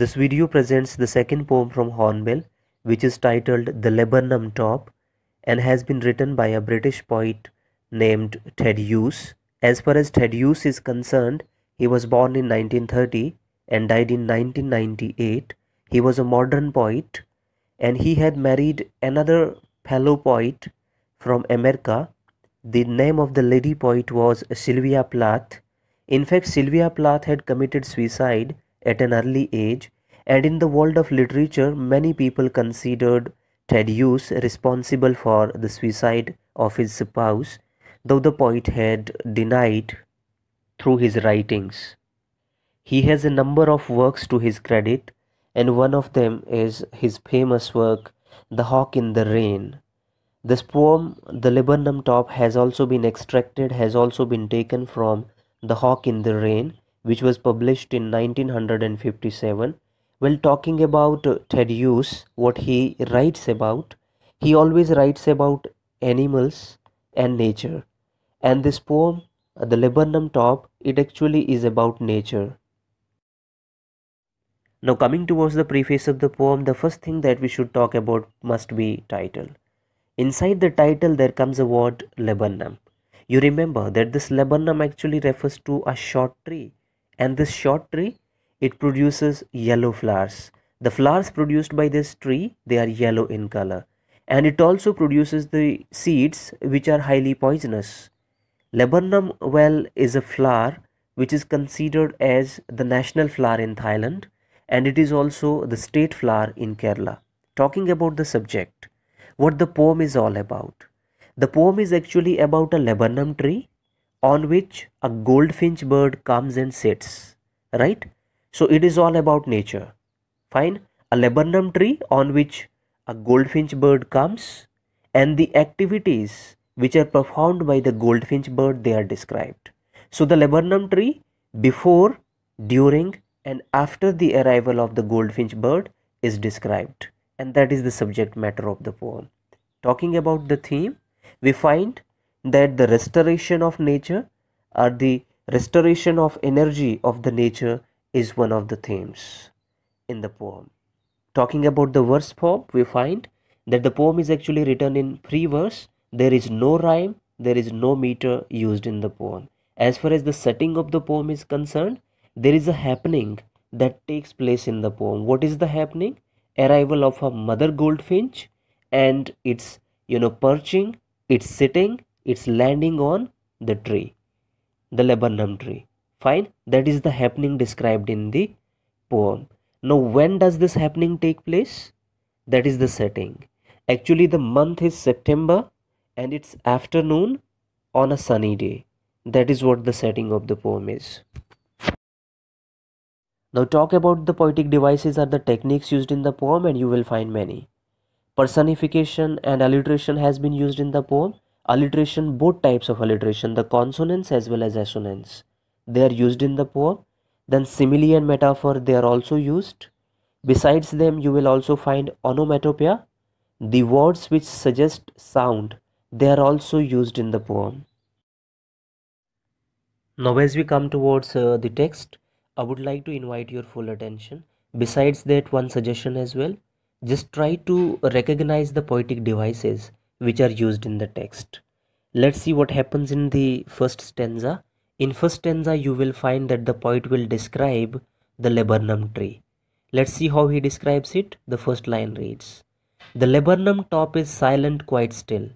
This video presents the second poem from Hornbill, which is titled The Lebanon Top and has been written by a British poet named Ted Hughes. As far as Ted Hughes is concerned, he was born in 1930 and died in 1998. He was a modern poet and he had married another fellow poet from America. The name of the lady poet was Sylvia Plath. In fact, Sylvia Plath had committed suicide at an early age and in the world of literature many people considered Hughes responsible for the suicide of his spouse though the poet had denied through his writings. He has a number of works to his credit and one of them is his famous work The Hawk in the Rain. This poem The Lebanon Top has also been extracted has also been taken from The Hawk in the Rain which was published in 1957 well, talking about uh, Hughes, what he writes about, he always writes about animals and nature. And this poem, uh, The Lebanon Top, it actually is about nature. Now, coming towards the preface of the poem, the first thing that we should talk about must be title. Inside the title, there comes a word Lebanon. You remember that this Lebanon actually refers to a short tree, and this short tree it produces yellow flowers. The flowers produced by this tree, they are yellow in color. And it also produces the seeds which are highly poisonous. Laburnum well is a flower which is considered as the national flower in Thailand and it is also the state flower in Kerala. Talking about the subject, what the poem is all about. The poem is actually about a laburnum tree on which a goldfinch bird comes and sits, right? So it is all about nature. Fine. A laburnum tree on which a goldfinch bird comes and the activities which are performed by the goldfinch bird they are described. So the laburnum tree before, during and after the arrival of the goldfinch bird is described and that is the subject matter of the poem. Talking about the theme, we find that the restoration of nature or the restoration of energy of the nature is one of the themes in the poem. Talking about the verse form, we find that the poem is actually written in free verse. There is no rhyme, there is no meter used in the poem. As far as the setting of the poem is concerned, there is a happening that takes place in the poem. What is the happening? Arrival of a mother goldfinch and its, you know, perching, its sitting, its landing on the tree, the Lebanon tree fine that is the happening described in the poem now when does this happening take place that is the setting actually the month is september and it's afternoon on a sunny day that is what the setting of the poem is now talk about the poetic devices are the techniques used in the poem and you will find many personification and alliteration has been used in the poem alliteration both types of alliteration the consonants as well as assonance they are used in the poem then simile and metaphor they are also used besides them you will also find onomatopoeia the words which suggest sound they are also used in the poem now as we come towards uh, the text i would like to invite your full attention besides that one suggestion as well just try to recognize the poetic devices which are used in the text let's see what happens in the first stanza in first stanza you will find that the poet will describe the laburnum tree. Let's see how he describes it. The first line reads The laburnum top is silent quite still.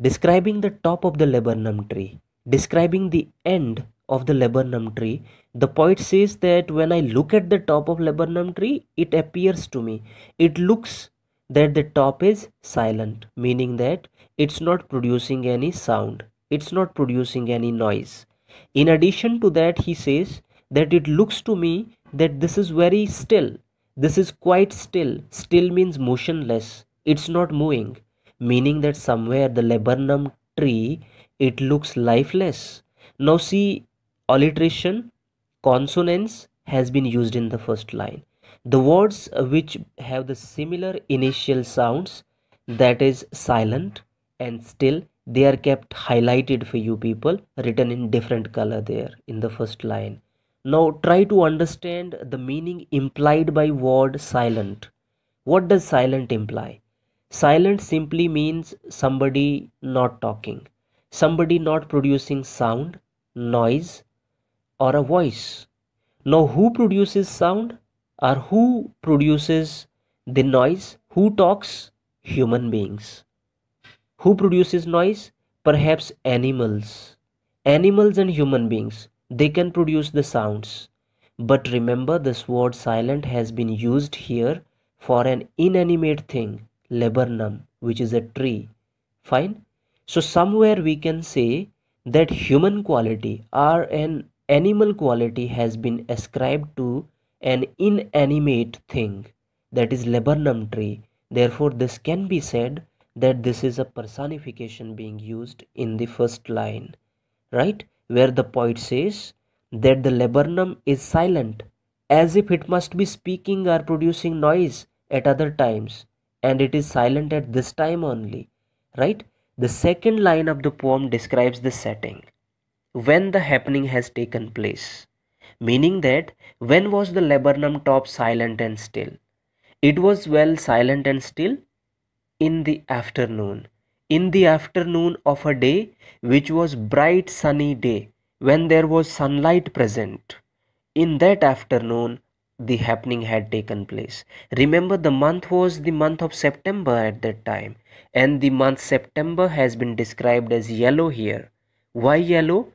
Describing the top of the laburnum tree, describing the end of the laburnum tree, the poet says that when I look at the top of laburnum tree, it appears to me. It looks that the top is silent, meaning that it's not producing any sound. It's not producing any noise. In addition to that, he says that it looks to me that this is very still. This is quite still. Still means motionless. It's not moving, meaning that somewhere the laburnum tree, it looks lifeless. Now, see, alliteration, consonants has been used in the first line. The words which have the similar initial sounds, that is silent and still, they are kept highlighted for you people written in different color there in the first line now try to understand the meaning implied by word silent what does silent imply silent simply means somebody not talking somebody not producing sound noise or a voice now who produces sound or who produces the noise who talks human beings who produces noise? Perhaps animals. Animals and human beings, they can produce the sounds. But remember this word silent has been used here for an inanimate thing, laburnum, which is a tree. Fine? So somewhere we can say that human quality or an animal quality has been ascribed to an inanimate thing that is laburnum tree. Therefore this can be said that this is a personification being used in the first line, right? Where the poet says that the laburnum is silent as if it must be speaking or producing noise at other times and it is silent at this time only, right? The second line of the poem describes the setting when the happening has taken place, meaning that when was the laburnum top silent and still? It was well silent and still in the afternoon in the afternoon of a day which was bright sunny day when there was sunlight present in that afternoon the happening had taken place remember the month was the month of september at that time and the month september has been described as yellow here why yellow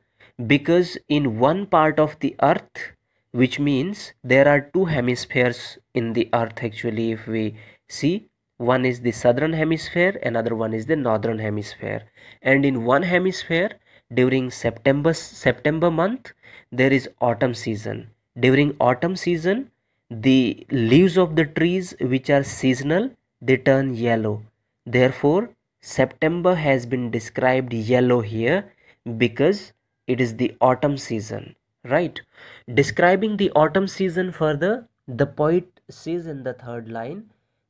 because in one part of the earth which means there are two hemispheres in the earth actually if we see one is the southern hemisphere another one is the northern hemisphere and in one hemisphere during september september month there is autumn season during autumn season the leaves of the trees which are seasonal they turn yellow therefore september has been described yellow here because it is the autumn season right describing the autumn season further the poet says in the third line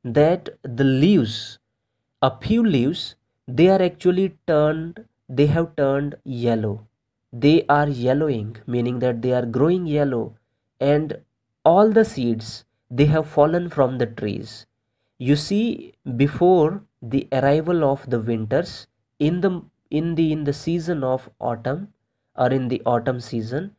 that the leaves a few leaves they are actually turned they have turned yellow they are yellowing meaning that they are growing yellow and all the seeds they have fallen from the trees you see before the arrival of the winters in the in the in the season of autumn or in the autumn season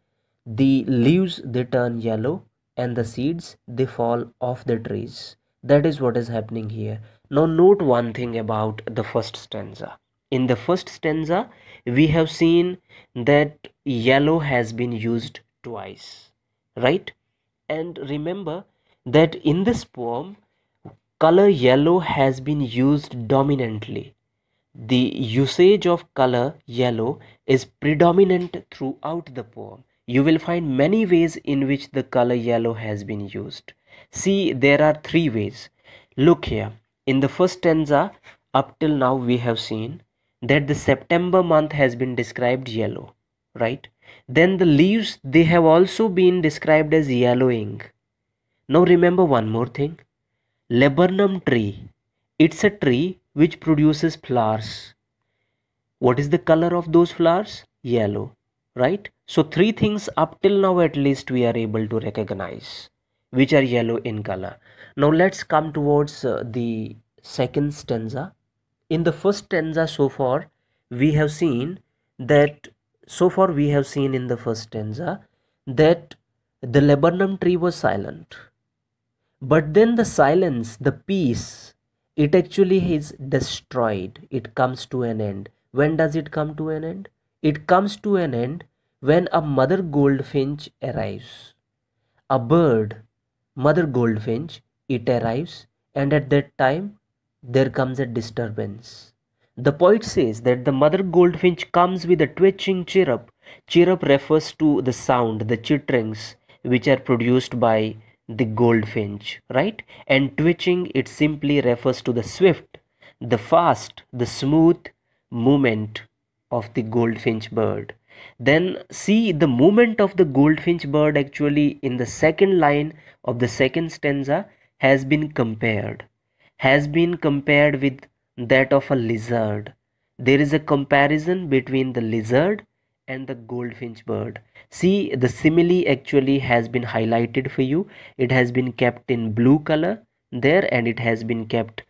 the leaves they turn yellow and the seeds they fall off the trees that is what is happening here now note one thing about the first stanza in the first stanza we have seen that yellow has been used twice right and remember that in this poem color yellow has been used dominantly the usage of color yellow is predominant throughout the poem you will find many ways in which the color yellow has been used See, there are three ways. Look here. In the first stanza, up till now we have seen that the September month has been described yellow, right? Then the leaves, they have also been described as yellowing. Now remember one more thing. Laburnum tree. It's a tree which produces flowers. What is the color of those flowers? Yellow, right? So three things up till now at least we are able to recognize which are yellow in color now let's come towards uh, the second stanza in the first stanza so far we have seen that so far we have seen in the first stanza that the laburnum tree was silent but then the silence the peace it actually is destroyed it comes to an end when does it come to an end it comes to an end when a mother goldfinch arrives a bird mother goldfinch, it arrives, and at that time there comes a disturbance. The poet says that the mother goldfinch comes with a twitching chirrup. Chirrup refers to the sound, the chitterings, which are produced by the goldfinch, right? And twitching, it simply refers to the swift, the fast, the smooth movement of the goldfinch bird then see the movement of the goldfinch bird actually in the second line of the second stanza has been compared has been compared with that of a lizard there is a comparison between the lizard and the goldfinch bird see the simile actually has been highlighted for you it has been kept in blue color there and it has been kept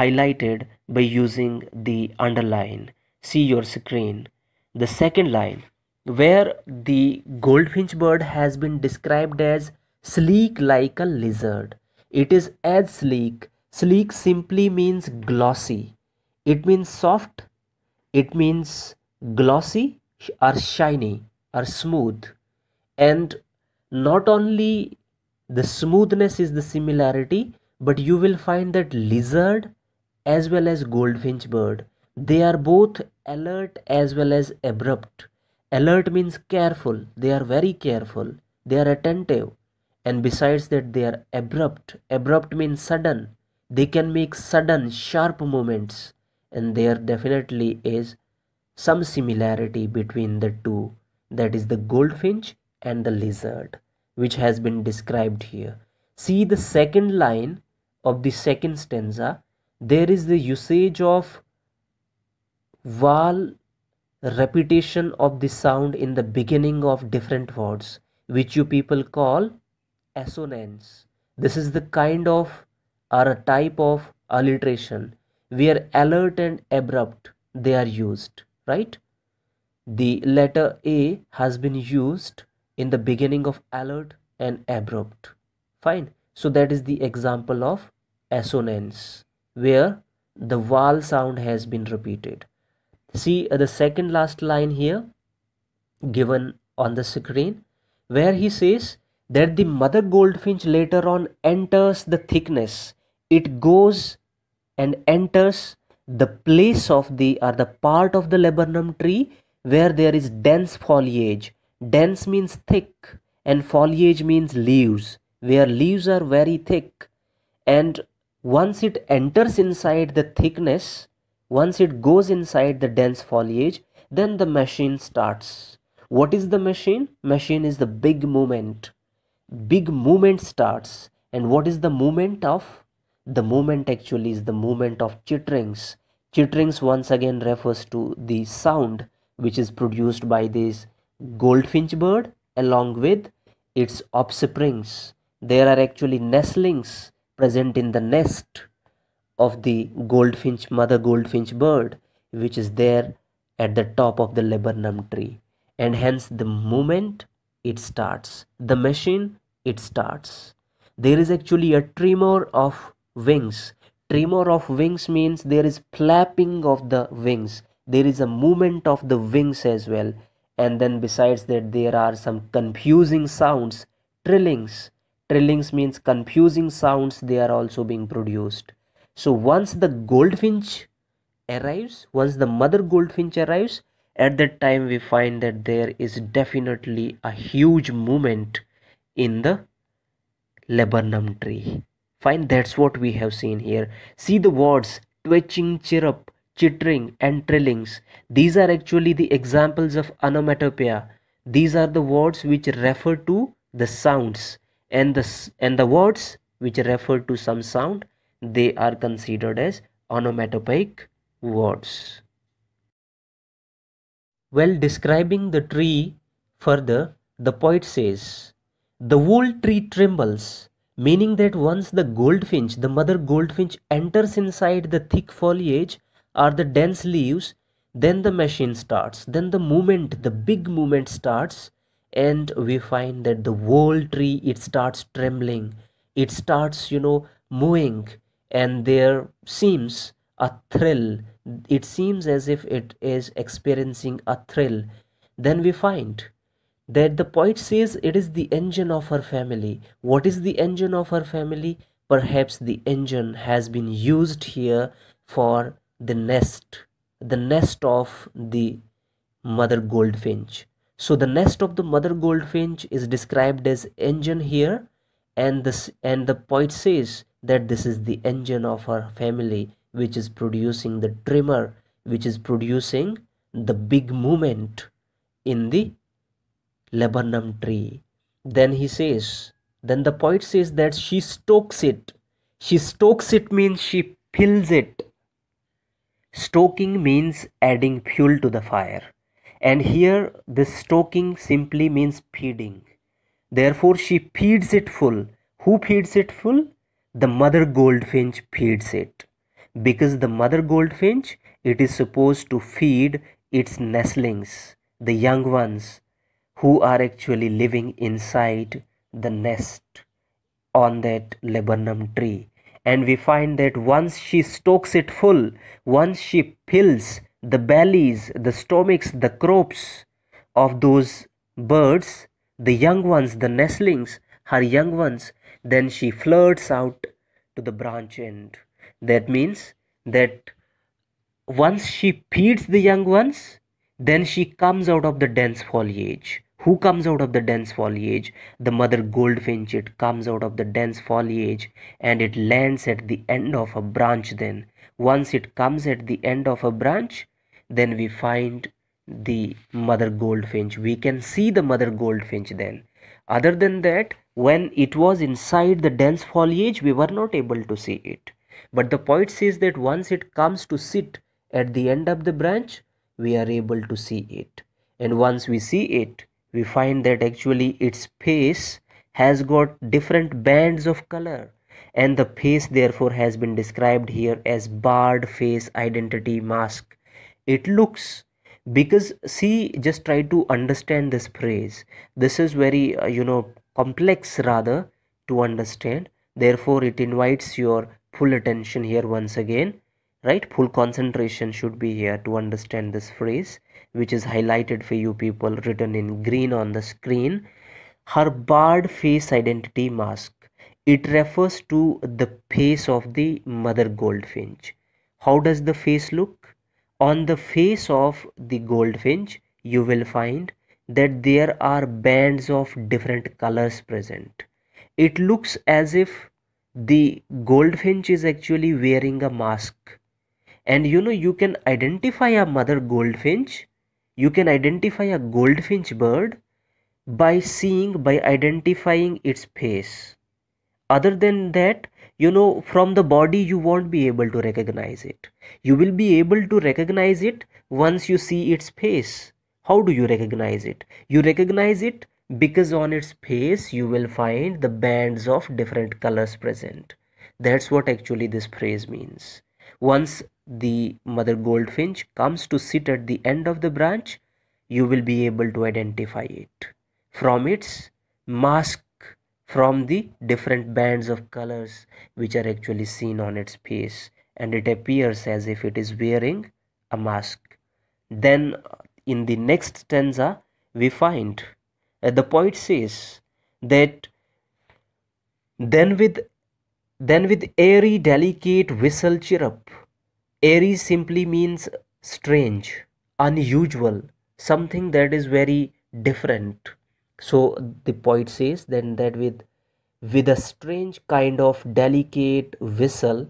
highlighted by using the underline see your screen. The second line, where the goldfinch bird has been described as sleek like a lizard. It is as sleek. Sleek simply means glossy. It means soft. It means glossy or shiny or smooth. And not only the smoothness is the similarity, but you will find that lizard as well as goldfinch bird, they are both alert as well as abrupt. Alert means careful, they are very careful, they are attentive, and besides that, they are abrupt. Abrupt means sudden, they can make sudden, sharp movements, and there definitely is some similarity between the two that is, the goldfinch and the lizard, which has been described here. See the second line of the second stanza, there is the usage of while repetition of the sound in the beginning of different words which you people call assonance this is the kind of or a type of alliteration where alert and abrupt they are used right the letter a has been used in the beginning of alert and abrupt fine so that is the example of assonance where the vowel sound has been repeated See uh, the second last line here given on the screen where he says that the mother goldfinch later on enters the thickness. It goes and enters the place of the or the part of the laburnum tree where there is dense foliage. Dense means thick and foliage means leaves where leaves are very thick and once it enters inside the thickness once it goes inside the dense foliage, then the machine starts. What is the machine? Machine is the big movement. Big movement starts. And what is the movement of? The movement actually is the movement of chitterings. Chitterings once again refers to the sound which is produced by this goldfinch bird along with its offsprings. There are actually nestlings present in the nest of the goldfinch mother goldfinch bird which is there at the top of the laburnum tree and hence the moment it starts the machine it starts there is actually a tremor of wings tremor of wings means there is flapping of the wings there is a movement of the wings as well and then besides that there are some confusing sounds trillings trillings means confusing sounds they are also being produced so once the goldfinch arrives once the mother goldfinch arrives at that time we find that there is definitely a huge movement in the laburnum tree fine that's what we have seen here see the words twitching chirrup chittering and trillings these are actually the examples of onomatopoeia these are the words which refer to the sounds and the and the words which refer to some sound they are considered as onomatopoeic words. While describing the tree further, the poet says, The whole tree trembles, meaning that once the goldfinch, the mother goldfinch, enters inside the thick foliage or the dense leaves, then the machine starts, then the movement, the big movement starts, and we find that the whole tree it starts trembling, it starts, you know, moving, and there seems a thrill it seems as if it is experiencing a thrill then we find that the poet says it is the engine of her family what is the engine of her family perhaps the engine has been used here for the nest the nest of the mother goldfinch so the nest of the mother goldfinch is described as engine here and this and the poet says that this is the engine of her family which is producing the tremor which is producing the big movement in the Lebanon tree then he says then the poet says that she stokes it she stokes it means she fills it stoking means adding fuel to the fire and here this stoking simply means feeding Therefore, she feeds it full. Who feeds it full? The mother goldfinch feeds it. Because the mother goldfinch, it is supposed to feed its nestlings, the young ones, who are actually living inside the nest on that laburnum tree and we find that once she stokes it full once she fills the bellies the stomachs the crops of those birds the young ones, the nestlings, her young ones, then she flirts out to the branch end. That means that once she feeds the young ones, then she comes out of the dense foliage. Who comes out of the dense foliage? The mother goldfinch. It comes out of the dense foliage and it lands at the end of a branch. Then, once it comes at the end of a branch, then we find the mother goldfinch we can see the mother goldfinch then other than that when it was inside the dense foliage we were not able to see it but the poet says that once it comes to sit at the end of the branch we are able to see it and once we see it we find that actually its face has got different bands of color and the face therefore has been described here as barred face identity mask it looks because see just try to understand this phrase this is very uh, you know complex rather to understand therefore it invites your full attention here once again right full concentration should be here to understand this phrase which is highlighted for you people written in green on the screen her barred face identity mask it refers to the face of the mother goldfinch how does the face look on the face of the goldfinch, you will find that there are bands of different colors present. It looks as if the goldfinch is actually wearing a mask. And you know, you can identify a mother goldfinch, you can identify a goldfinch bird by seeing, by identifying its face. Other than that, you know from the body you won't be able to recognize it you will be able to recognize it once you see its face how do you recognize it you recognize it because on its face you will find the bands of different colors present that's what actually this phrase means once the mother goldfinch comes to sit at the end of the branch you will be able to identify it from its mask from the different bands of colors which are actually seen on its face and it appears as if it is wearing a mask. Then uh, in the next stanza we find uh, the poet says that then with then with airy delicate whistle chirrup airy simply means strange unusual something that is very different so the poet says then that with with a strange kind of delicate whistle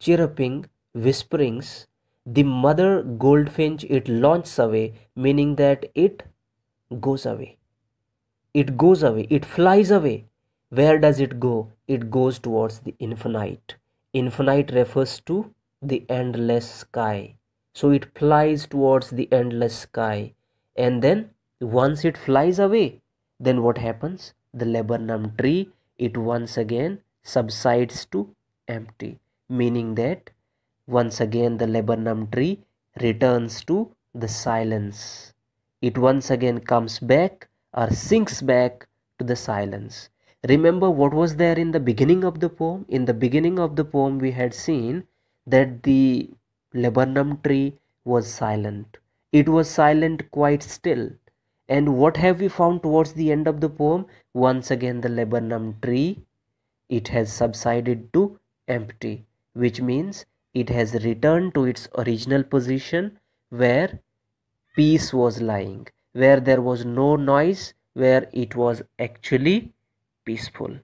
chirruping whisperings the mother goldfinch it launches away meaning that it goes away it goes away it flies away where does it go it goes towards the infinite infinite refers to the endless sky so it flies towards the endless sky and then once it flies away then what happens the laburnum tree it once again subsides to empty meaning that once again the laburnum tree returns to the silence it once again comes back or sinks back to the silence remember what was there in the beginning of the poem in the beginning of the poem we had seen that the laburnum tree was silent it was silent quite still and what have we found towards the end of the poem? Once again, the laburnum tree, it has subsided to empty, which means it has returned to its original position where peace was lying, where there was no noise, where it was actually peaceful.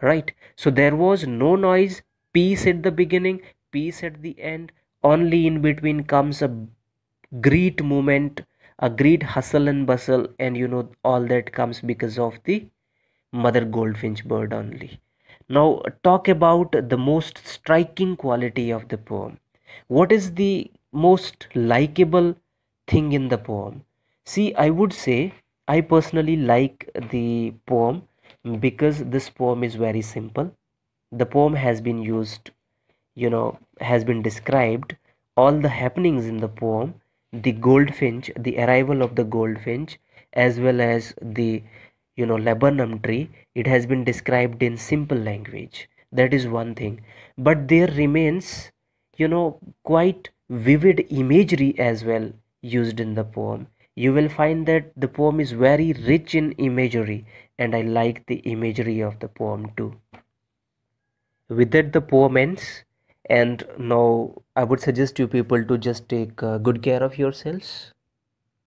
Right? So there was no noise, peace at the beginning, peace at the end, only in between comes a great moment a great hustle and bustle and you know all that comes because of the mother goldfinch bird only now talk about the most striking quality of the poem what is the most likable thing in the poem see i would say i personally like the poem because this poem is very simple the poem has been used you know has been described all the happenings in the poem the goldfinch the arrival of the goldfinch as well as the you know laburnum tree it has been described in simple language that is one thing but there remains you know quite vivid imagery as well used in the poem you will find that the poem is very rich in imagery and i like the imagery of the poem too with that the poem ends and now i would suggest you people to just take uh, good care of yourselves